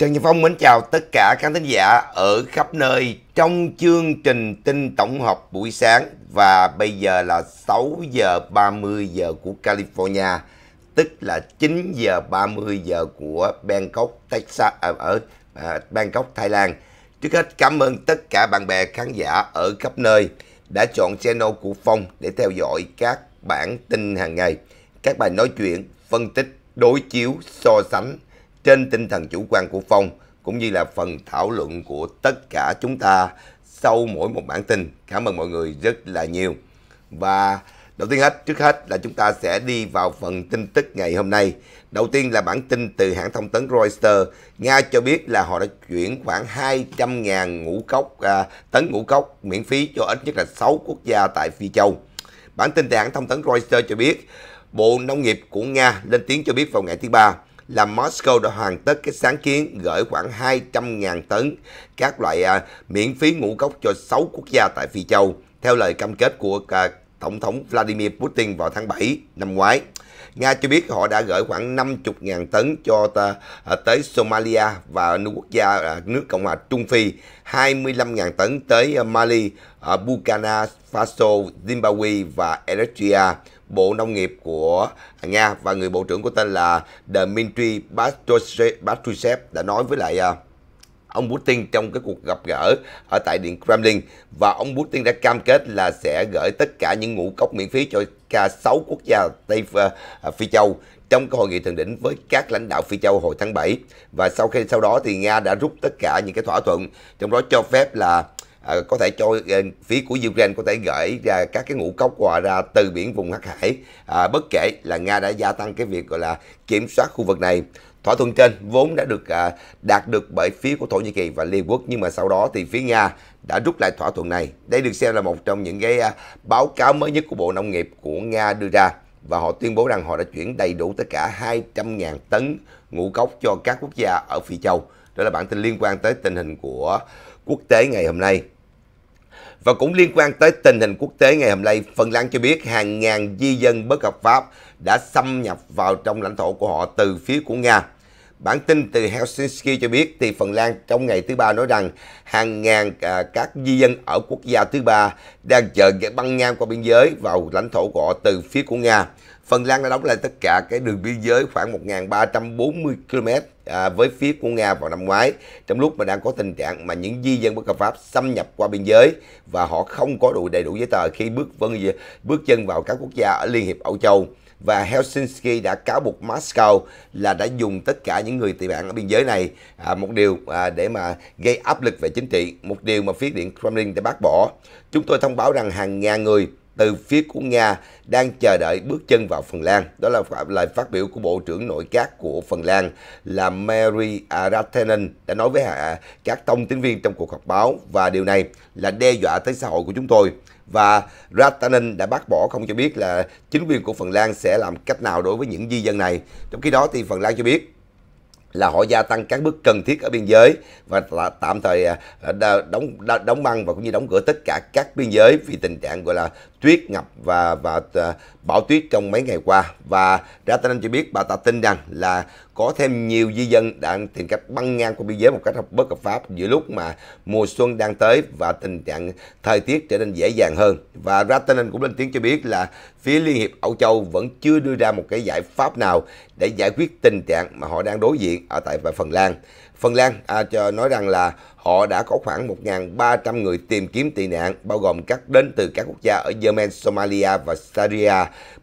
Trần Nhật Phong mến chào tất cả các thính giả ở khắp nơi trong chương trình tin tổng hợp buổi sáng và bây giờ là 6 giờ 30 giờ của California tức là 9 giờ 30 giờ của Bangkok Texas à, ở à, Bangkok Thái Lan. Trước hết cảm ơn tất cả bạn bè khán giả ở khắp nơi đã chọn channel của Phong để theo dõi các bản tin hàng ngày, các bài nói chuyện, phân tích, đối chiếu, so sánh trên tinh thần chủ quan của Phong cũng như là phần thảo luận của tất cả chúng ta sau mỗi một bản tin. Cảm ơn mọi người rất là nhiều. Và đầu tiên hết, trước hết là chúng ta sẽ đi vào phần tin tức ngày hôm nay. Đầu tiên là bản tin từ hãng thông tấn Reuters. Nga cho biết là họ đã chuyển khoảng 200.000 ngũ cốc, à, tấn ngũ cốc miễn phí cho ít nhất là 6 quốc gia tại Phi Châu. Bản tin từ hãng thông tấn Reuters cho biết Bộ Nông nghiệp của Nga lên tiếng cho biết vào ngày thứ Ba là Moscow đã hoàn tất cái sáng kiến gửi khoảng 200.000 tấn các loại à, miễn phí ngũ cốc cho 6 quốc gia tại Phi Châu, theo lời cam kết của Tổng thống Vladimir Putin vào tháng 7 năm ngoái. Nga cho biết họ đã gửi khoảng 50.000 tấn cho ta, à, tới Somalia và nước quốc gia à, nước Cộng hòa Trung Phi, 25.000 tấn tới Mali, Burkina Faso, Zimbabwe và Eritrea, Bộ Nông nghiệp của Nga và người bộ trưởng của tên là Dmitry Patrushev đã nói với lại à, ông Putin trong cái cuộc gặp gỡ ở tại Điện Kremlin và ông Putin đã cam kết là sẽ gửi tất cả những ngũ cốc miễn phí cho cả 6 quốc gia Tây à, Phi Châu trong cái hội nghị thượng đỉnh với các lãnh đạo Phi Châu hồi tháng 7 và sau khi sau đó thì Nga đã rút tất cả những cái thỏa thuận trong đó cho phép là À, có thể cho ờ, phía của Ukraine có thể gửi ra các cái ngũ cốc quà ra từ biển vùng Hắc Hải à, bất kể là Nga đã gia tăng cái việc gọi là kiểm soát khu vực này thỏa thuận trên vốn đã được à, đạt được bởi phía của Thổ Nhĩ Kỳ và Liên Quốc nhưng mà sau đó thì phía Nga đã rút lại thỏa thuận này. Đây được xem là một trong những cái à, báo cáo mới nhất của Bộ Nông nghiệp của Nga đưa ra và họ tuyên bố rằng họ đã chuyển đầy đủ tất cả 200.000 tấn ngũ cốc cho các quốc gia ở Phi Châu. Đó là bản tin liên quan tới tình hình của quốc tế ngày hôm nay. Và cũng liên quan tới tình hình quốc tế ngày hôm nay, Phần Lan cho biết hàng ngàn di dân bất hợp pháp đã xâm nhập vào trong lãnh thổ của họ từ phía của Nga. Bản tin từ Helsinki cho biết thì Phần Lan trong ngày thứ ba nói rằng hàng ngàn à, các di dân ở quốc gia thứ ba đang chờ băng ngang qua biên giới vào lãnh thổ của họ từ phía của Nga. Phần Lan đã đóng lại tất cả cái đường biên giới khoảng 1.340 km à, với phía của Nga vào năm ngoái trong lúc mà đang có tình trạng mà những di dân bất hợp pháp xâm nhập qua biên giới và họ không có đủ đầy đủ giấy tờ khi bước vân bước chân vào các quốc gia ở Liên hiệp Âu Châu và Helsinki đã cáo buộc Moscow là đã dùng tất cả những người tị nạn ở biên giới này à, một điều à, để mà gây áp lực về chính trị, một điều mà phía điện Kremlin đã bác bỏ. Chúng tôi thông báo rằng hàng ngàn người từ phía của Nga đang chờ đợi bước chân vào Phần Lan. Đó là lời phát biểu của Bộ trưởng Nội các của Phần Lan là Mary Aratenen đã nói với các thông tín viên trong cuộc họp báo và điều này là đe dọa tới xã hội của chúng tôi. Và Ratanen đã bác bỏ không cho biết là chính quyền của Phần Lan sẽ làm cách nào đối với những di dân này. Trong khi đó thì Phần Lan cho biết là họ gia tăng các bước cần thiết ở biên giới và tạm thời à, à, đóng đóng băng và cũng như đóng cửa tất cả các biên giới vì tình trạng gọi là tuyết ngập và và à, bão tuyết trong mấy ngày qua và ra Tây Nam cho biết bà ta tin rằng là có thêm nhiều di dân đang tìm cách băng ngang qua biên giới một cách bất hợp pháp giữa lúc mà mùa xuân đang tới và tình trạng thời tiết trở nên dễ dàng hơn. Và Ratanen cũng lên tiếng cho biết là phía Liên hiệp Âu Châu vẫn chưa đưa ra một cái giải pháp nào để giải quyết tình trạng mà họ đang đối diện ở tại Phần Lan. Phần Lan à, nói rằng là họ đã có khoảng 1.300 người tìm kiếm tị nạn, bao gồm các đến từ các quốc gia ở Yemen, Somalia và Syria,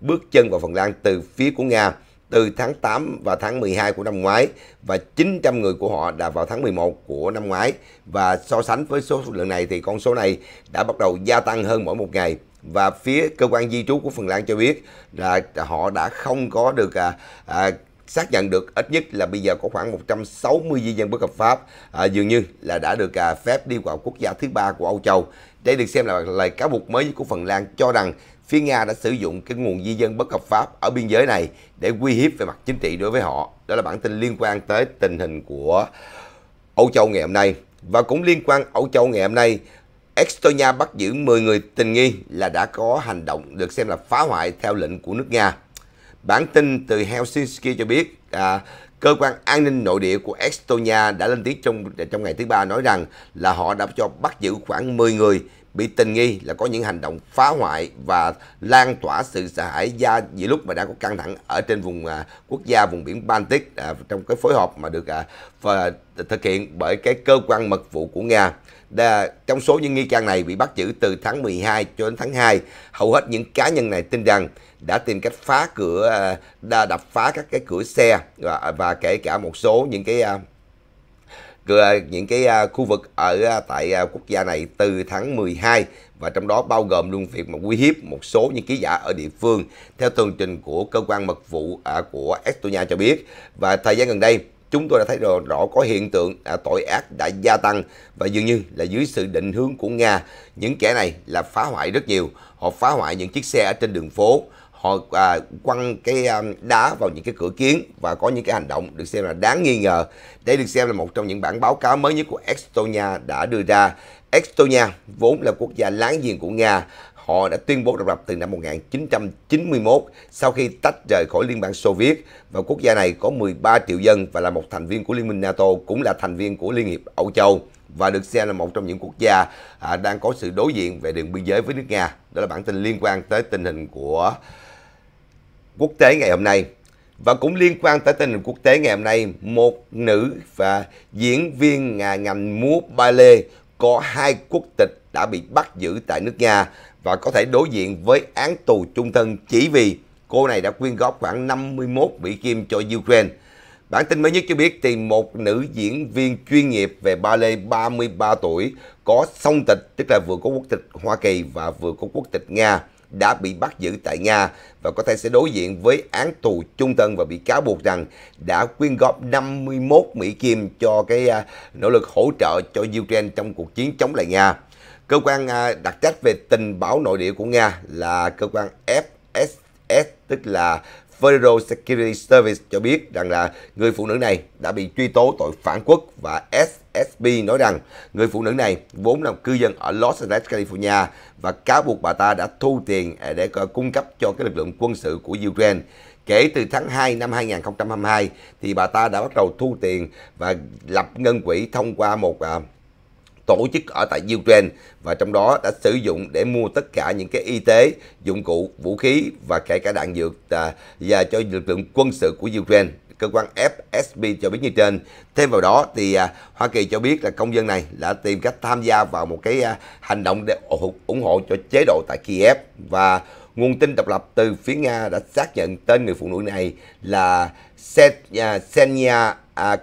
bước chân vào Phần Lan từ phía của Nga từ tháng 8 và tháng 12 của năm ngoái và 900 người của họ đã vào tháng 11 của năm ngoái và so sánh với số lượng này thì con số này đã bắt đầu gia tăng hơn mỗi một ngày và phía cơ quan di trú của Phần Lan cho biết là họ đã không có được à, à, xác nhận được ít nhất là bây giờ có khoảng 160 di dân bất hợp pháp à, dường như là đã được à, phép đi vào quốc gia thứ ba của Âu Châu. Đây được xem là lời cáo buộc mới của Phần Lan cho rằng phía Nga đã sử dụng cái nguồn di dân bất hợp pháp ở biên giới này để uy hiếp về mặt chính trị đối với họ. Đó là bản tin liên quan tới tình hình của Âu Châu ngày hôm nay. Và cũng liên quan Âu Châu ngày hôm nay, Estonia bắt giữ 10 người tình nghi là đã có hành động được xem là phá hoại theo lệnh của nước Nga. Bản tin từ Helsinki cho biết à, cơ quan an ninh nội địa của Estonia đã lên tiếng trong trong ngày thứ ba nói rằng là họ đã cho bắt giữ khoảng 10 người bị tình nghi là có những hành động phá hoại và lan tỏa sự sợ hãi gia giữa lúc mà đã có căng thẳng ở trên vùng à, quốc gia vùng biển Baltic à, trong cái phối hợp mà được à, à thực hiện bởi cái cơ quan mật vụ của Nga. Đà, trong số những nghi can này bị bắt giữ từ tháng 12 cho đến tháng 2, hầu hết những cá nhân này tin rằng đã tìm cách phá cửa, à, đã đập phá các cái cửa xe và, và kể cả một số những cái à, À, những cái à, khu vực ở à, tại quốc gia này từ tháng 12 và trong đó bao gồm luôn việc mà uy hiếp một số những ký giả ở địa phương theo tường trình của cơ quan mật vụ của Estonia cho biết và thời gian gần đây chúng tôi đã thấy rõ, rõ có hiện tượng tội ác đã gia tăng và dường như là dưới sự định hướng của Nga những kẻ này là phá hoại rất nhiều họ phá hoại những chiếc xe ở trên đường phố họ à, quăng cái à, đá vào những cái cửa kiến và có những cái hành động được xem là đáng nghi ngờ. Đây được xem là một trong những bản báo cáo mới nhất của Estonia đã đưa ra. Estonia vốn là quốc gia láng giềng của Nga, họ đã tuyên bố độc lập từ năm 1991 sau khi tách rời khỏi Liên bang Xô Viết và quốc gia này có 13 triệu dân và là một thành viên của Liên minh NATO cũng là thành viên của Liên hiệp Âu Châu và được xem là một trong những quốc gia à, đang có sự đối diện về đường biên giới với nước Nga. Đó là bản tin liên quan tới tình hình của quốc tế ngày hôm nay. Và cũng liên quan tới tình hình quốc tế ngày hôm nay, một nữ và diễn viên ngành múa ballet có hai quốc tịch đã bị bắt giữ tại nước Nga và có thể đối diện với án tù trung thân chỉ vì cô này đã quyên góp khoảng 51 bị Kim cho Ukraine. Bản tin mới nhất cho biết thì một nữ diễn viên chuyên nghiệp về ballet 33 tuổi có song tịch, tức là vừa có quốc tịch Hoa Kỳ và vừa có quốc tịch Nga đã bị bắt giữ tại Nga và có thể sẽ đối diện với án tù trung thân và bị cáo buộc rằng đã quyên góp 51 Mỹ Kim cho cái à, nỗ lực hỗ trợ cho Ukraine trong cuộc chiến chống lại Nga. Cơ quan à, đặc trách về tình báo nội địa của Nga là cơ quan FSS tức là Federal Security Service cho biết rằng là người phụ nữ này đã bị truy tố tội phản quốc và SSB nói rằng người phụ nữ này vốn là cư dân ở Los Angeles, California và cáo buộc bà ta đã thu tiền để cung cấp cho cái lực lượng quân sự của Ukraine. Kể từ tháng 2 năm 2022 thì bà ta đã bắt đầu thu tiền và lập ngân quỹ thông qua một à, tổ chức ở tại Ukraine và trong đó đã sử dụng để mua tất cả những cái y tế, dụng cụ, vũ khí và kể cả đạn dược à, và cho lực lượng quân sự của Ukraine cơ quan FSB cho biết như trên. Thêm vào đó thì à, Hoa Kỳ cho biết là công dân này đã tìm cách tham gia vào một cái à, hành động để ủng hộ cho chế độ tại Kiev và nguồn tin độc lập từ phía Nga đã xác nhận tên người phụ nữ này là Senya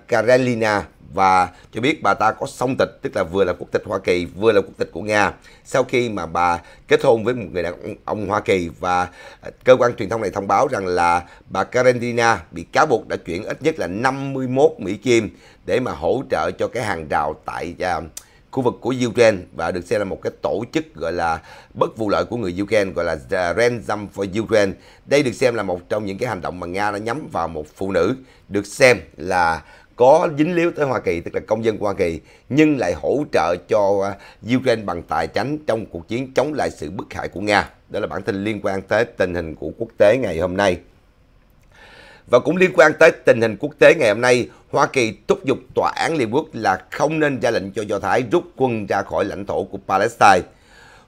Karelina và cho biết bà ta có song tịch tức là vừa là quốc tịch Hoa Kỳ vừa là quốc tịch của Nga sau khi mà bà kết hôn với một người đàn ông Hoa Kỳ và à, cơ quan truyền thông này thông báo rằng là bà Karenina bị cáo buộc đã chuyển ít nhất là 51 Mỹ Kim để mà hỗ trợ cho cái hàng rào tại à, khu vực của Ukraine và được xem là một cái tổ chức gọi là bất vụ lợi của người Ukraine gọi là The Ransom for Ukraine. Đây được xem là một trong những cái hành động mà Nga đã nhắm vào một phụ nữ được xem là có dính líu tới Hoa Kỳ tức là công dân Hoa Kỳ nhưng lại hỗ trợ cho à, Ukraine bằng tài chính trong cuộc chiến chống lại sự bức hại của Nga. Đó là bản tin liên quan tới tình hình của quốc tế ngày hôm nay. Và cũng liên quan tới tình hình quốc tế ngày hôm nay, Hoa Kỳ thúc giục tòa án Liên Quốc là không nên ra lệnh cho Do Thái rút quân ra khỏi lãnh thổ của Palestine.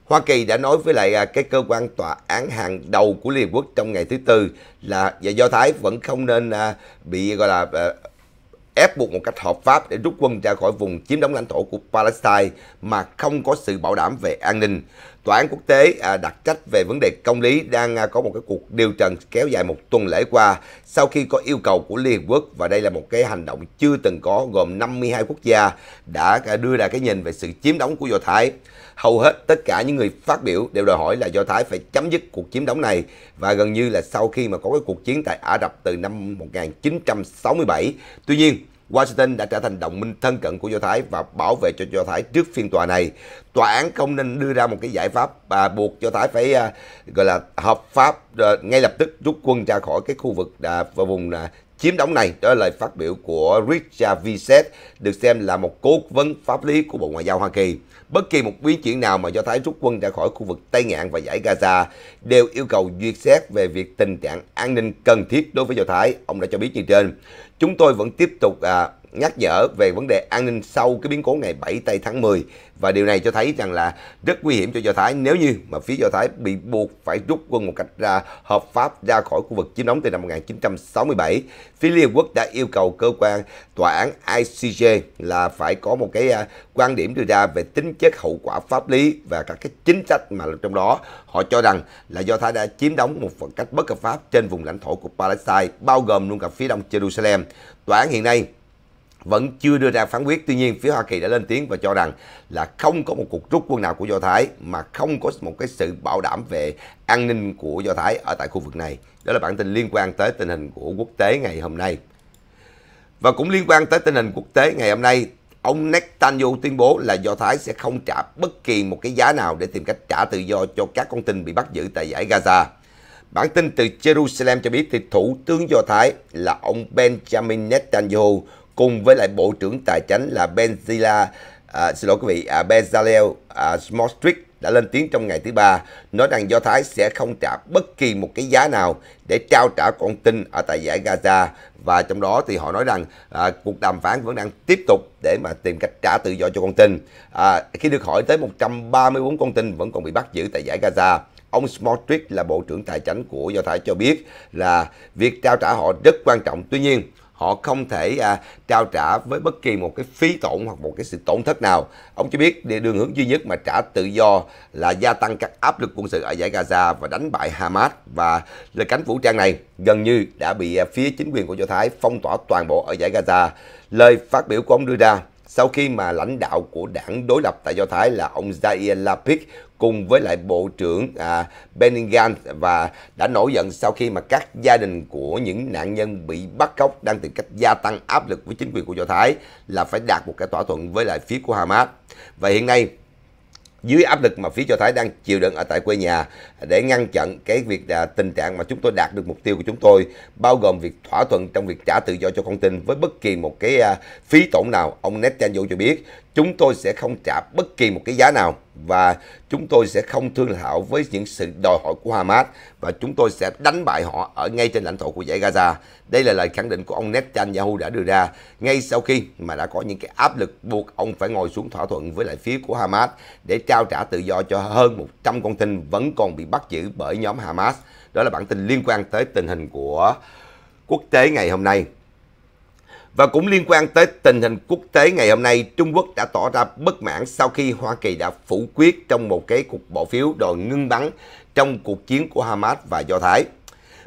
Hoa Kỳ đã nói với lại à, cái cơ quan tòa án hàng đầu của Liên Quốc trong ngày thứ Tư là dạ, Do Thái vẫn không nên à, bị gọi là ép buộc một cách hợp pháp để rút quân ra khỏi vùng chiếm đóng lãnh thổ của Palestine mà không có sự bảo đảm về an ninh. Tòa án quốc tế à, đặt trách về vấn đề công lý đang à, có một cái cuộc điều trần kéo dài một tuần lễ qua sau khi có yêu cầu của Liên Hợp Quốc và đây là một cái hành động chưa từng có gồm 52 quốc gia đã à, đưa ra cái nhìn về sự chiếm đóng của Do Thái hầu hết tất cả những người phát biểu đều đòi hỏi là Do Thái phải chấm dứt cuộc chiếm đóng này và gần như là sau khi mà có cái cuộc chiến tại Ả Rập từ năm 1967. Tuy nhiên, Washington đã trở thành đồng minh thân cận của Do Thái và bảo vệ cho Do Thái trước phiên tòa này. Tòa án không nên đưa ra một cái giải pháp và buộc Do Thái phải à, gọi là hợp pháp ngay lập tức rút quân ra khỏi cái khu vực à, và vùng à, chiếm đóng này. Đó là lời phát biểu của Richard Vicet, được xem là một cố vấn pháp lý của Bộ Ngoại giao Hoa Kỳ. Bất kỳ một biến chuyển nào mà Do Thái rút quân ra khỏi khu vực Tây Ngạn và giải Gaza đều yêu cầu duyệt xét về việc tình trạng an ninh cần thiết đối với Do Thái. Ông đã cho biết như trên. Chúng tôi vẫn tiếp tục à, nhắc nhở về vấn đề an ninh sau cái biến cố ngày 7 tây tháng 10 và điều này cho thấy rằng là rất nguy hiểm cho Do Thái nếu như mà phía Do Thái bị buộc phải rút quân một cách ra hợp pháp ra khỏi khu vực chiếm đóng từ năm 1967. Phía Liên Quốc đã yêu cầu cơ quan tòa án ICJ là phải có một cái à, quan điểm đưa ra về tính chất hậu quả pháp lý và các cái chính sách mà trong đó họ cho rằng là Do Thái đã chiếm đóng một phần cách bất hợp pháp trên vùng lãnh thổ của Palestine bao gồm luôn cả phía đông Jerusalem. Tòa án hiện nay vẫn chưa đưa ra phán quyết. Tuy nhiên, phía Hoa Kỳ đã lên tiếng và cho rằng là không có một cuộc rút quân nào của Do Thái mà không có một cái sự bảo đảm về an ninh của Do Thái ở tại khu vực này. Đó là bản tin liên quan tới tình hình của quốc tế ngày hôm nay. Và cũng liên quan tới tình hình quốc tế ngày hôm nay, ông Netanyahu tuyên bố là Do Thái sẽ không trả bất kỳ một cái giá nào để tìm cách trả tự do cho các con tin bị bắt giữ tại giải Gaza. Bản tin từ Jerusalem cho biết thì thủ tướng Do Thái là ông Benjamin Netanyahu cùng với lại Bộ trưởng Tài chánh là Benzila, à, xin lỗi quý vị, à, Bezalel à, Smotrich đã lên tiếng trong ngày thứ ba, nói rằng Do Thái sẽ không trả bất kỳ một cái giá nào để trao trả con tin ở tại giải Gaza và trong đó thì họ nói rằng à, cuộc đàm phán vẫn đang tiếp tục để mà tìm cách trả tự do cho con tin. À, khi được hỏi tới 134 con tin vẫn còn bị bắt giữ tại giải Gaza, ông Smotrich là bộ trưởng tài chính của Do Thái cho biết là việc trao trả họ rất quan trọng. Tuy nhiên, họ không thể à, trao trả với bất kỳ một cái phí tổn hoặc một cái sự tổn thất nào. Ông cho biết đường hướng duy nhất mà trả tự do là gia tăng các áp lực quân sự ở giải Gaza và đánh bại Hamas và lực cánh vũ trang này gần như đã bị à, phía chính quyền của Do Thái phong tỏa toàn bộ ở giải Gaza. Lời phát biểu của ông đưa ra sau khi mà lãnh đạo của đảng đối lập tại Do Thái là ông Jair Lapid cùng với lại Bộ trưởng à, Benny và đã nổi giận sau khi mà các gia đình của những nạn nhân bị bắt cóc đang tìm cách gia tăng áp lực với chính quyền của Do Thái là phải đạt một cái thỏa thuận với lại phía của Hamas. Và hiện nay dưới áp lực mà phía cho Thái đang chịu đựng ở tại quê nhà để ngăn chặn cái việc à, tình trạng mà chúng tôi đạt được mục tiêu của chúng tôi bao gồm việc thỏa thuận trong việc trả tự do cho con tin với bất kỳ một cái à, phí tổn nào ông Netanyahu cho biết chúng tôi sẽ không trả bất kỳ một cái giá nào và chúng tôi sẽ không thương thảo với những sự đòi hỏi của Hamas và chúng tôi sẽ đánh bại họ ở ngay trên lãnh thổ của giải Gaza. Đây là lời khẳng định của ông Netanyahu đã đưa ra ngay sau khi mà đã có những cái áp lực buộc ông phải ngồi xuống thỏa thuận với lại phía của Hamas để trao trả tự do cho hơn 100 con tin vẫn còn bị bắt giữ bởi nhóm Hamas. Đó là bản tin liên quan tới tình hình của quốc tế ngày hôm nay. Và cũng liên quan tới tình hình quốc tế ngày hôm nay, Trung Quốc đã tỏ ra bất mãn sau khi Hoa Kỳ đã phủ quyết trong một cái cuộc bỏ phiếu đòi ngưng bắn trong cuộc chiến của Hamas và Do Thái.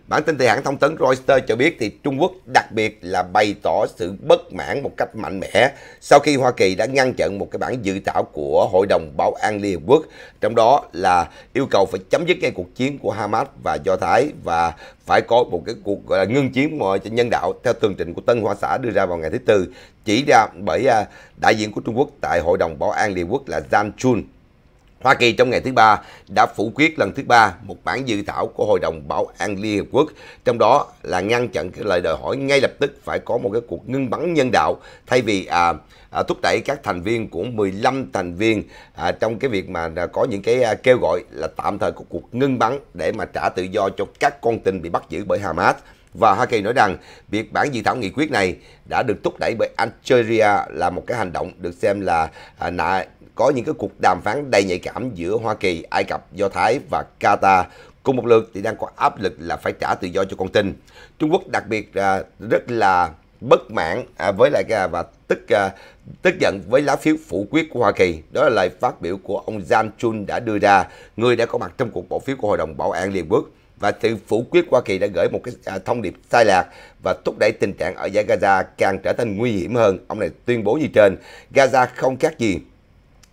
Bản tin từ hãng thông tấn Reuters cho biết thì Trung Quốc đặc biệt là bày tỏ sự bất mãn một cách mạnh mẽ sau khi Hoa Kỳ đã ngăn chặn một cái bản dự thảo của Hội đồng Bảo an Liên Hợp Quốc, trong đó là yêu cầu phải chấm dứt ngay cuộc chiến của Hamas và Do Thái và phải có một cái cuộc gọi là ngưng chiến nhân đạo theo tường trình của Tân Hoa Xã đưa ra vào ngày thứ Tư, chỉ ra bởi à, đại diện của Trung Quốc tại Hội đồng Bảo an Liên Hợp Quốc là Zhang Chun Hoa Kỳ trong ngày thứ ba đã phủ quyết lần thứ ba một bản dự thảo của Hội đồng Bảo an Liên Hợp Quốc, trong đó là ngăn chặn cái lời đòi hỏi ngay lập tức phải có một cái cuộc ngưng bắn nhân đạo thay vì à, à, thúc đẩy các thành viên của 15 thành viên à, trong cái việc mà có những cái à, kêu gọi là tạm thời của cuộc ngưng bắn để mà trả tự do cho các con tin bị bắt giữ bởi Hamas và Hoa Kỳ nói rằng việc bản dự thảo nghị quyết này đã được thúc đẩy bởi Algeria là một cái hành động được xem là à, nạ, có những cái cuộc đàm phán đầy nhạy cảm giữa Hoa Kỳ, Ai Cập, Do Thái và Qatar cùng một lượt thì đang có áp lực là phải trả tự do cho con tin. Trung Quốc đặc biệt à, rất là bất mãn à, với lại à, và tức à, tức giận với lá phiếu phủ quyết của Hoa Kỳ. Đó là lời phát biểu của ông Jang Chun đã đưa ra, người đã có mặt trong cuộc bỏ phiếu của Hội đồng Bảo an Liên Quốc và sự phủ quyết Hoa Kỳ đã gửi một cái à, thông điệp sai lạc và thúc đẩy tình trạng ở giải Gaza càng trở thành nguy hiểm hơn. Ông này tuyên bố như trên, Gaza không khác gì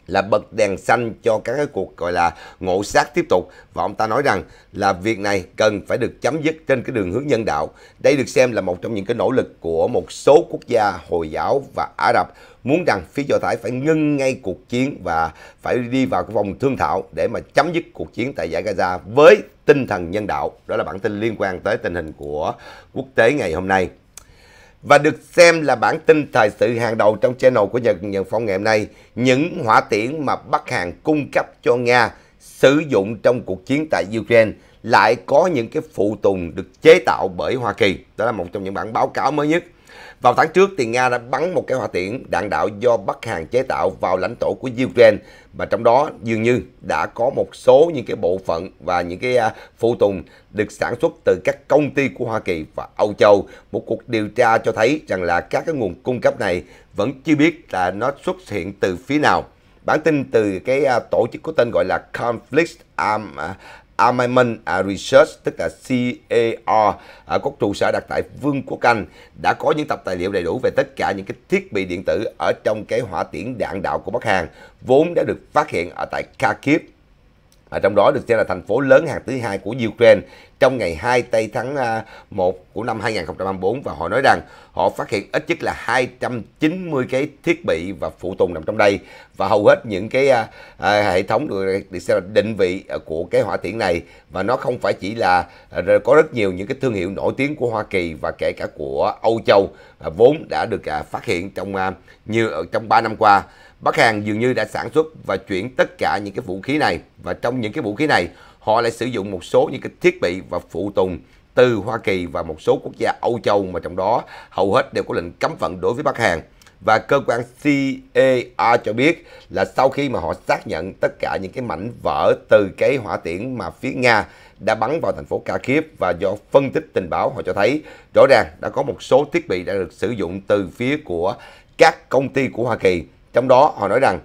là bật đèn xanh cho các cái cuộc gọi là ngộ sát tiếp tục và ông ta nói rằng là việc này cần phải được chấm dứt trên cái đường hướng nhân đạo. Đây được xem là một trong những cái nỗ lực của một số quốc gia Hồi giáo và Ả Rập muốn rằng phía Do Thái phải ngưng ngay cuộc chiến và phải đi vào cái vòng thương thảo để mà chấm dứt cuộc chiến tại giải Gaza với tinh thần nhân đạo. Đó là bản tin liên quan tới tình hình của quốc tế ngày hôm nay và được xem là bản tin thời sự hàng đầu trong channel của Nhật Nhật Phong ngày hôm nay. Những hỏa tiễn mà Bắc Hàn cung cấp cho Nga sử dụng trong cuộc chiến tại Ukraine lại có những cái phụ tùng được chế tạo bởi Hoa Kỳ. Đó là một trong những bản báo cáo mới nhất vào tháng trước, thì Nga đã bắn một cái hỏa tiễn đạn đạo do Bắc Hàn chế tạo vào lãnh thổ của Ukraine và trong đó dường như đã có một số những cái bộ phận và những cái à, phụ tùng được sản xuất từ các công ty của Hoa Kỳ và Âu Châu. Một cuộc điều tra cho thấy rằng là các cái nguồn cung cấp này vẫn chưa biết là nó xuất hiện từ phía nào. Bản tin từ cái à, tổ chức có tên gọi là Conflict Arm à, Armament Research tức là CAR à, có trụ sở đặt tại Vương quốc Anh đã có những tập tài liệu đầy đủ về tất cả những cái thiết bị điện tử ở trong cái hỏa tiễn đạn đạo của Bắc Hàn vốn đã được phát hiện ở tại Kharkiv À, trong đó được xem là thành phố lớn hàng thứ hai của Ukraine trong ngày 2 tây tháng 1 à, của năm 2024 và họ nói rằng họ phát hiện ít nhất là 290 cái thiết bị và phụ tùng nằm trong đây và hầu hết những cái à, à hệ thống được, được xem là định vị à, của cái hỏa tiễn này và nó không phải chỉ là có rất nhiều những cái thương hiệu nổi tiếng của Hoa Kỳ và kể cả của Âu Châu vốn đã được phát hiện trong như ở ờ, trong 3 năm qua Bắc Hàn dường như đã sản xuất và chuyển tất cả những cái vũ khí này và trong những cái vũ khí này họ lại sử dụng một số những cái thiết bị và phụ tùng từ Hoa Kỳ và một số quốc gia Âu Châu mà trong đó hầu hết đều có lệnh cấm vận đối với Bắc Hàn. Và cơ quan CAA cho biết là sau khi mà họ xác nhận tất cả những cái mảnh vỡ từ cái hỏa tiễn mà phía Nga đã bắn vào thành phố Kharkiv và do phân tích tình báo họ cho thấy rõ ràng đã có một số thiết bị đã được sử dụng từ phía của các công ty của Hoa Kỳ trong đó họ nói rằng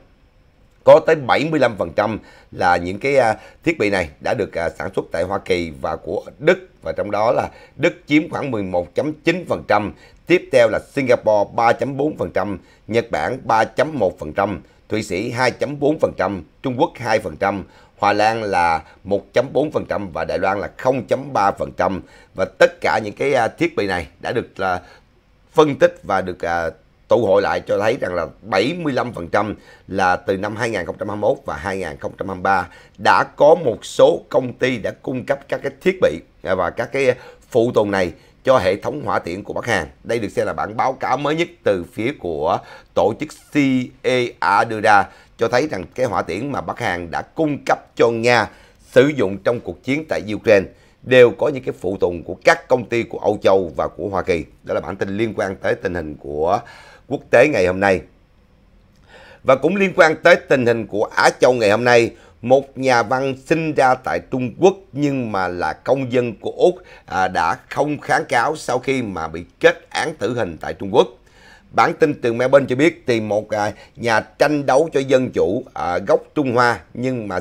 có tới 75% là những cái à, thiết bị này đã được à, sản xuất tại Hoa Kỳ và của Đức và trong đó là Đức chiếm khoảng 11.9%, tiếp theo là Singapore 3.4%, Nhật Bản 3.1%, Thụy Sĩ 2.4%, Trung Quốc 2%, Hoa Lan là 1.4% và Đài Loan là 0.3% và tất cả những cái à, thiết bị này đã được là phân tích và được tụ hội lại cho thấy rằng là 75% là từ năm 2021 và 2023 đã có một số công ty đã cung cấp các cái thiết bị à, và các cái phụ tùng này cho hệ thống hỏa tiễn của Bắc Hàn. Đây được xem là bản báo cáo mới nhất từ phía của tổ chức cea đưa ra cho thấy rằng cái hỏa tiễn mà Bắc Hàn đã cung cấp cho Nga sử dụng trong cuộc chiến tại Ukraine đều có những cái phụ tùng của các công ty của Âu Châu và của Hoa Kỳ. Đó là bản tin liên quan tới tình hình của quốc tế ngày hôm nay. Và cũng liên quan tới tình hình của Á Châu ngày hôm nay, một nhà văn sinh ra tại Trung Quốc nhưng mà là công dân của Úc à, đã không kháng cáo sau khi mà bị kết án tử hình tại Trung Quốc. Bản tin từ Melbourne cho biết tìm một à, nhà tranh đấu cho dân chủ gốc Trung Hoa nhưng mà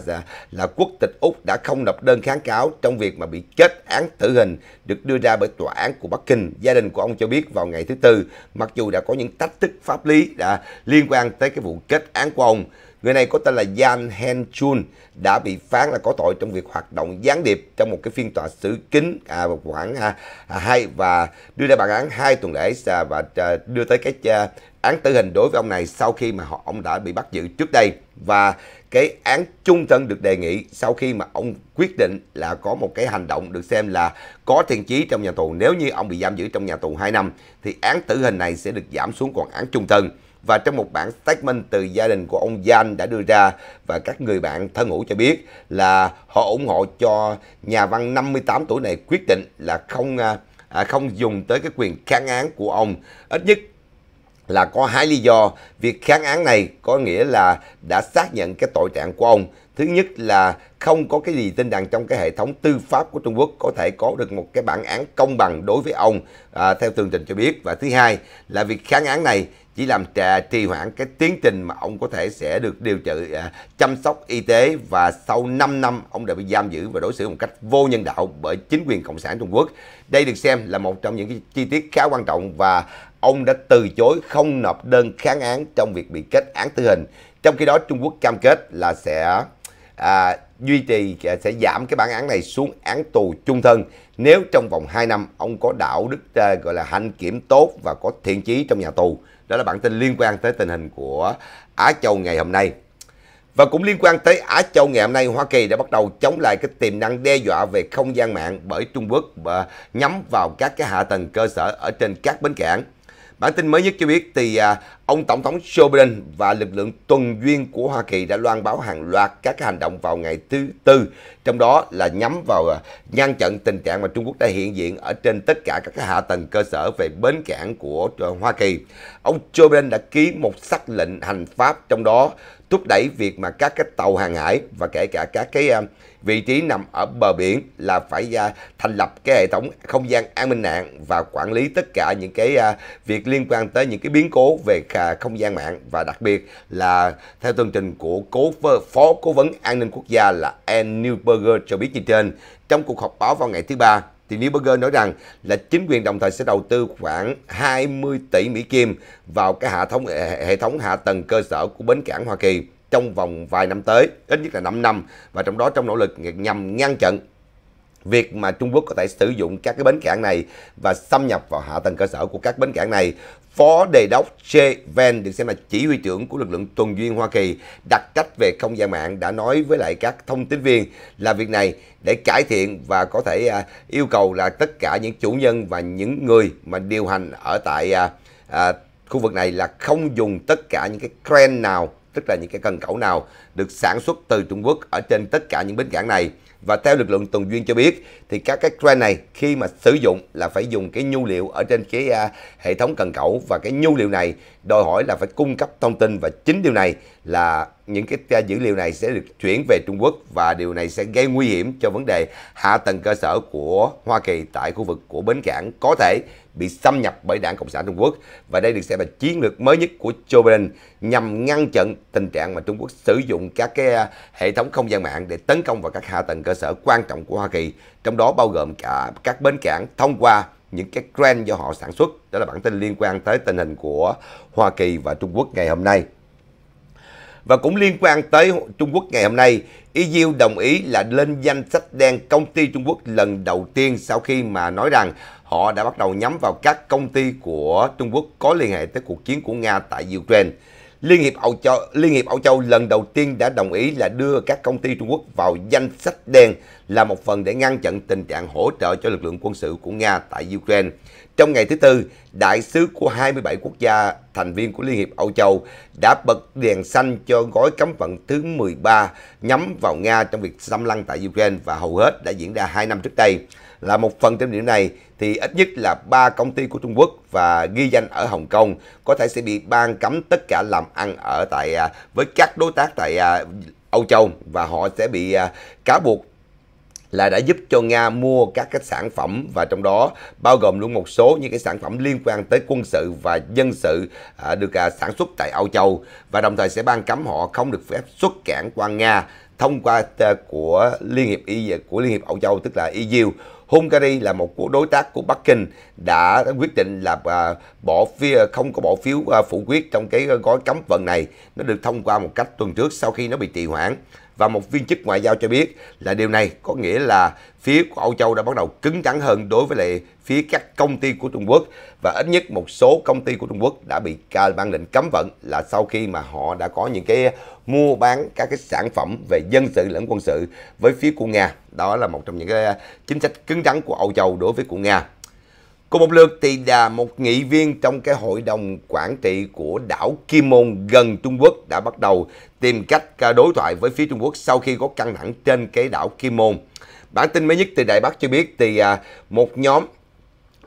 là quốc tịch Úc đã không nộp đơn kháng cáo trong việc mà bị kết án tử hình được đưa ra bởi tòa án của Bắc Kinh. Gia đình của ông cho biết vào ngày thứ Tư mặc dù đã có những thách thức pháp lý đã liên quan tới cái vụ kết án của ông Người này có tên là Yan Hen Chun đã bị phán là có tội trong việc hoạt động gián điệp trong một cái phiên tòa xử kín à, khoảng à, à, hai và đưa ra bản án hai tuần lễ à, và à, đưa tới cái à, án tử hình đối với ông này sau khi mà họ, ông đã bị bắt giữ trước đây và cái án chung thân được đề nghị sau khi mà ông quyết định là có một cái hành động được xem là có thiện chí trong nhà tù nếu như ông bị giam giữ trong nhà tù 2 năm thì án tử hình này sẽ được giảm xuống còn án chung thân và trong một bản statement từ gia đình của ông Gian đã đưa ra và các người bạn thân hữu cho biết là họ ủng hộ cho nhà văn 58 tuổi này quyết định là không à, à, không dùng tới cái quyền kháng án của ông. Ít nhất là có hai lý do. Việc kháng án này có nghĩa là đã xác nhận cái tội trạng của ông. Thứ nhất là không có cái gì tin rằng trong cái hệ thống tư pháp của Trung Quốc có thể có được một cái bản án công bằng đối với ông à, theo tường trình cho biết. Và thứ hai là việc kháng án này chỉ làm trì hoãn cái tiến trình mà ông có thể sẽ được điều trị à, chăm sóc y tế và sau 5 năm ông đã bị giam giữ và đối xử một cách vô nhân đạo bởi chính quyền Cộng sản Trung Quốc. Đây được xem là một trong những cái chi tiết khá quan trọng và ông đã từ chối không nộp đơn kháng án trong việc bị kết án tử hình. Trong khi đó Trung Quốc cam kết là sẽ à, duy trì sẽ giảm cái bản án này xuống án tù chung thân nếu trong vòng 2 năm ông có đạo đức ờ, gọi là hành kiểm tốt và có thiện chí trong nhà tù. Đó là bản tin liên quan tới tình hình của Á Châu ngày hôm nay. Và cũng liên quan tới Á Châu ngày hôm nay, Hoa Kỳ đã bắt đầu chống lại cái tiềm năng đe dọa về không gian mạng bởi Trung Quốc ờ, nhắm vào các cái hạ tầng cơ sở ở trên các bến cảng. Bản tin mới nhất cho biết thì à, ông Tổng thống Joe Biden và lực lượng tuần duyên của Hoa Kỳ đã loan báo hàng loạt các hành động vào ngày thứ Tư, trong đó là nhắm vào à, ngăn chặn tình trạng mà Trung Quốc đã hiện diện ở trên tất cả các hạ tầng cơ sở về bến cảng của Hoa Kỳ. Ông Joe Biden đã ký một sắc lệnh hành pháp trong đó thúc đẩy việc mà các cái tàu hàng hải và kể cả các cái um, vị trí nằm ở bờ biển là phải à, thành lập cái hệ thống không gian an ninh mạng và quản lý tất cả những cái à, việc liên quan tới những cái biến cố về không gian mạng và đặc biệt là theo tường trình của cố phó cố vấn an ninh quốc gia là Anne Neuberger cho biết như trên trong cuộc họp báo vào ngày thứ ba thì Burger nói rằng là chính quyền đồng thời sẽ đầu tư khoảng 20 tỷ Mỹ Kim vào cái hệ thống hệ thống hạ tầng cơ sở của bến cảng Hoa Kỳ trong vòng vài năm tới, ít nhất là 5 năm và trong đó trong nỗ lực nhằm ngăn chặn việc mà Trung Quốc có thể sử dụng các cái bến cảng này và xâm nhập vào hạ tầng cơ sở của các bến cảng này Phó Đề đốc Jay Van được xem là chỉ huy trưởng của lực lượng tuần duyên Hoa Kỳ đặc trách về không gian mạng đã nói với lại các thông tin viên là việc này để cải thiện và có thể à, yêu cầu là tất cả những chủ nhân và những người mà điều hành ở tại à, à, khu vực này là không dùng tất cả những cái crane nào tức là những cái cần cẩu nào được sản xuất từ Trung Quốc ở trên tất cả những bến cảng này và theo lực lượng tuần duyên cho biết thì các cái crane này khi mà sử dụng là phải dùng cái nhu liệu ở trên cái uh, hệ thống cần cẩu và cái nhu liệu này đòi hỏi là phải cung cấp thông tin và chính điều này là những cái dữ liệu này sẽ được chuyển về Trung Quốc và điều này sẽ gây nguy hiểm cho vấn đề hạ tầng cơ sở của Hoa Kỳ tại khu vực của bến cảng có thể bị xâm nhập bởi Đảng Cộng sản Trung Quốc và đây được xem là chiến lược mới nhất của Joe Biden nhằm ngăn chặn tình trạng mà Trung Quốc sử dụng các cái à, hệ thống không gian mạng để tấn công vào các hạ tầng cơ sở quan trọng của Hoa Kỳ, trong đó bao gồm cả các bến cảng thông qua những cái trend do họ sản xuất. Đó là bản tin liên quan tới tình hình của Hoa Kỳ và Trung Quốc ngày hôm nay. Và cũng liên quan tới Trung Quốc ngày hôm nay, EU đồng ý là lên danh sách đen công ty Trung Quốc lần đầu tiên sau khi mà nói rằng họ đã bắt đầu nhắm vào các công ty của Trung Quốc có liên hệ tới cuộc chiến của Nga tại Ukraine. Liên hiệp Âu Châu, Liên hiệp Âu Châu lần đầu tiên đã đồng ý là đưa các công ty Trung Quốc vào danh sách đen là một phần để ngăn chặn tình trạng hỗ trợ cho lực lượng quân sự của Nga tại Ukraine. Trong ngày thứ Tư, đại sứ của 27 quốc gia thành viên của Liên hiệp Âu Châu đã bật đèn xanh cho gói cấm vận thứ 13 nhắm vào Nga trong việc xâm lăng tại Ukraine và hầu hết đã diễn ra 2 năm trước đây là một phần trong điểm này thì ít nhất là ba công ty của Trung Quốc và ghi danh ở Hồng Kông có thể sẽ bị ban cấm tất cả làm ăn ở tại à, với các đối tác tại à, Âu Châu và họ sẽ bị à, cáo buộc là đã giúp cho Nga mua các cái sản phẩm và trong đó bao gồm luôn một số những cái sản phẩm liên quan tới quân sự và dân sự được sản xuất tại Âu Châu và đồng thời sẽ ban cấm họ không được phép xuất cảng qua Nga thông qua của Liên hiệp y của Liên hiệp Âu Châu tức là EU Hungary là một đối tác của Bắc Kinh đã quyết định là à, bỏ phiếu không có bỏ phiếu à, phủ quyết trong cái gói cấm vận này. Nó được thông qua một cách tuần trước sau khi nó bị trì hoãn và một viên chức ngoại giao cho biết là điều này có nghĩa là phía của Âu Châu đã bắt đầu cứng rắn hơn đối với lại phía các công ty của Trung Quốc và ít nhất một số công ty của Trung Quốc đã bị ban lệnh cấm vận là sau khi mà họ đã có những cái mua bán các cái sản phẩm về dân sự lẫn quân sự với phía của Nga đó là một trong những cái à, chính sách cứng rắn của Âu Châu đối với của Nga. Cùng một lượt thì là một nghị viên trong cái hội đồng quản trị của đảo Kim Môn gần Trung Quốc đã bắt đầu tìm cách à, đối thoại với phía Trung Quốc sau khi có căng thẳng trên cái đảo Kim Môn. Bản tin mới nhất từ Đại Bắc cho biết thì à, một nhóm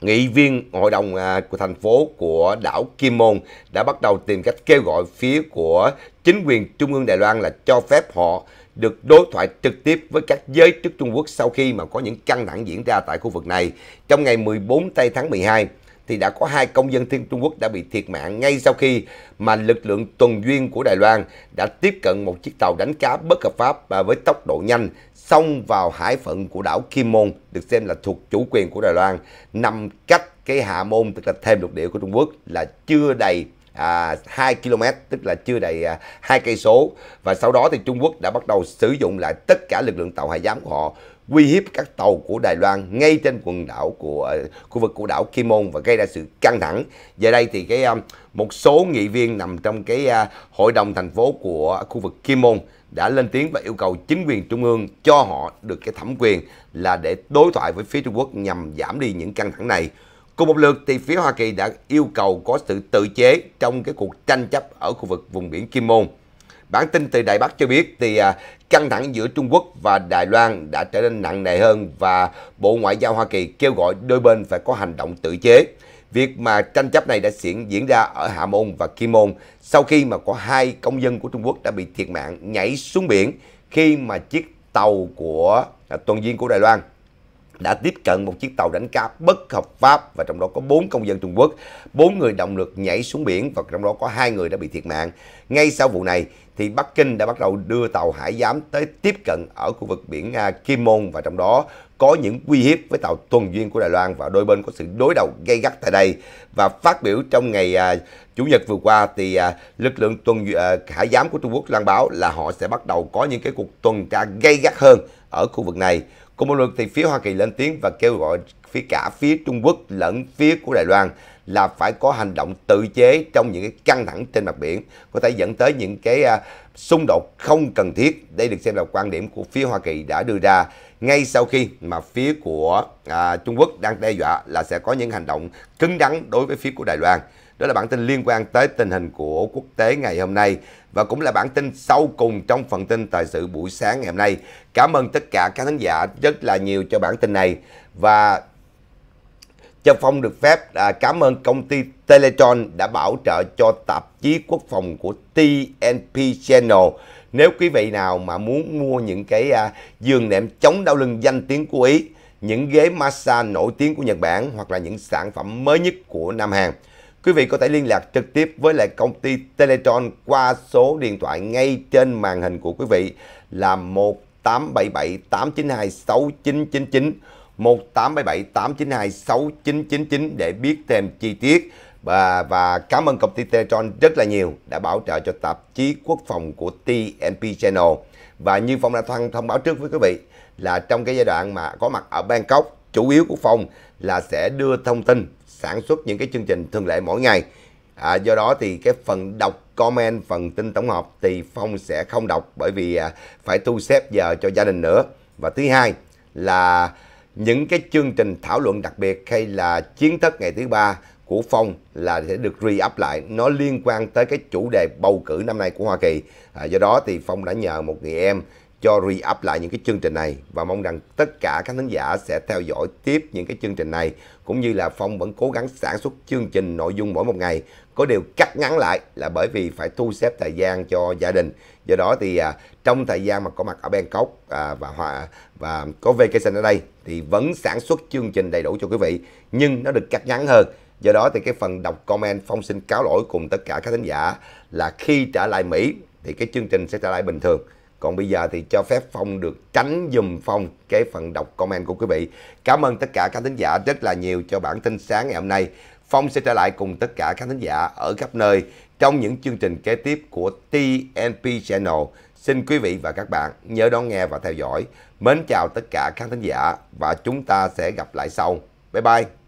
nghị viên hội đồng của thành phố của đảo Kim Môn đã bắt đầu tìm cách kêu gọi phía của chính quyền Trung ương Đài Loan là cho phép họ được đối thoại trực tiếp với các giới chức Trung Quốc sau khi mà có những căng thẳng diễn ra tại khu vực này. Trong ngày 14 tây tháng 12 thì đã có hai công dân thiên Trung Quốc đã bị thiệt mạng ngay sau khi mà lực lượng tuần duyên của Đài Loan đã tiếp cận một chiếc tàu đánh cá bất hợp pháp và với tốc độ nhanh xông vào hải phận của đảo Kim Môn được xem là thuộc chủ quyền của Đài Loan nằm cách cái hạ môn tức là thêm lục địa của Trung Quốc là chưa đầy à, 2 km tức là chưa đầy à, hai cây số và sau đó thì Trung Quốc đã bắt đầu sử dụng lại tất cả lực lượng tàu hải giám của họ uy hiếp các tàu của Đài Loan ngay trên quần đảo của uh, khu vực của đảo Kim Môn và gây ra sự căng thẳng. Giờ đây thì cái um, một số nghị viên nằm trong cái uh, hội đồng thành phố của khu vực Kim Môn đã lên tiếng và yêu cầu chính quyền trung ương cho họ được cái thẩm quyền là để đối thoại với phía Trung Quốc nhằm giảm đi những căng thẳng này. Cùng một lượt thì phía Hoa Kỳ đã yêu cầu có sự tự chế trong cái cuộc tranh chấp ở khu vực vùng biển Kim Môn. Bản tin từ Đài Bắc cho biết thì à, căng thẳng giữa Trung Quốc và Đài Loan đã trở nên nặng nề hơn và Bộ Ngoại giao Hoa Kỳ kêu gọi đôi bên phải có hành động tự chế. Việc mà tranh chấp này đã diễn diễn ra ở Hạ Môn và Kim Môn sau khi mà có hai công dân của Trung Quốc đã bị thiệt mạng nhảy xuống biển khi mà chiếc tàu của à, tuần viên của Đài Loan đã tiếp cận một chiếc tàu đánh cá bất hợp pháp và trong đó có 4 công dân Trung Quốc. 4 người động lực nhảy xuống biển và trong đó có hai người đã bị thiệt mạng. Ngay sau vụ này thì Bắc Kinh đã bắt đầu đưa tàu hải giám tới tiếp cận ở khu vực biển à, Kim Môn và trong đó có những uy hiếp với tàu tuần duyên của Đài Loan và đôi bên có sự đối đầu gay gắt tại đây. Và phát biểu trong ngày à, Chủ nhật vừa qua thì à, lực lượng tuần hải giám của Trung Quốc loan báo là họ sẽ bắt đầu có những cái cuộc tuần tra gay gắt hơn ở khu vực này. Cùng một luật thì phía Hoa Kỳ lên tiếng và kêu gọi phía cả phía Trung Quốc lẫn phía của Đài Loan là phải có hành động tự chế trong những cái căng thẳng trên mặt biển có thể dẫn tới những cái à, xung đột không cần thiết. Đây được xem là quan điểm của phía Hoa Kỳ đã đưa ra ngay sau khi mà phía của à, Trung Quốc đang đe dọa là sẽ có những hành động cứng đắn đối với phía của Đài Loan. Đó là bản tin liên quan tới tình hình của quốc tế ngày hôm nay và cũng là bản tin sau cùng trong phần tin tài sự buổi sáng ngày hôm nay. Cảm ơn tất cả các khán giả rất là nhiều cho bản tin này và Châu Phong được phép à, cảm ơn công ty Teletron đã bảo trợ cho tạp chí quốc phòng của TNP Channel. Nếu quý vị nào mà muốn mua những cái à, giường nệm chống đau lưng danh tiếng của Ý, những ghế massage nổi tiếng của Nhật Bản hoặc là những sản phẩm mới nhất của Nam Hàn Quý vị có thể liên lạc trực tiếp với lại công ty Teletron qua số điện thoại ngay trên màn hình của quý vị là 1877 892 6999 1877 892 6999 để biết thêm chi tiết và, và cảm ơn công ty Teletron rất là nhiều đã bảo trợ cho tạp chí quốc phòng của TNP Channel. Và như Phong đã thông, thông báo trước với quý vị là trong cái giai đoạn mà có mặt ở Bangkok, chủ yếu của Phong là sẽ đưa thông tin sản xuất những cái chương trình thường lệ mỗi ngày. À, do đó thì cái phần đọc comment, phần tin tổng hợp thì Phong sẽ không đọc bởi vì à, phải thu xếp giờ cho gia đình nữa. Và thứ hai là những cái chương trình thảo luận đặc biệt hay là chiến thức ngày thứ ba của Phong là sẽ được re-up lại. Nó liên quan tới cái chủ đề bầu cử năm nay của Hoa Kỳ. À, do đó thì Phong đã nhờ một người em cho re-up lại những cái chương trình này và mong rằng tất cả các khán giả sẽ theo dõi tiếp những cái chương trình này cũng như là Phong vẫn cố gắng sản xuất chương trình nội dung mỗi một ngày có điều cắt ngắn lại là bởi vì phải thu xếp thời gian cho gia đình do đó thì à, trong thời gian mà có mặt ở Bangkok à, và hòa và có vacation ở đây thì vẫn sản xuất chương trình đầy đủ cho quý vị nhưng nó được cắt ngắn hơn do đó thì cái phần đọc comment Phong xin cáo lỗi cùng tất cả các khán giả là khi trở lại Mỹ thì cái chương trình sẽ trở lại bình thường còn bây giờ thì cho phép Phong được tránh dùm Phong cái phần đọc comment của quý vị. Cảm ơn tất cả các thính giả rất là nhiều cho bản tin sáng ngày hôm nay. Phong sẽ trở lại cùng tất cả các thính giả ở khắp nơi trong những chương trình kế tiếp của TNP Channel. Xin quý vị và các bạn nhớ đón nghe và theo dõi. Mến chào tất cả các thính giả và chúng ta sẽ gặp lại sau. Bye bye!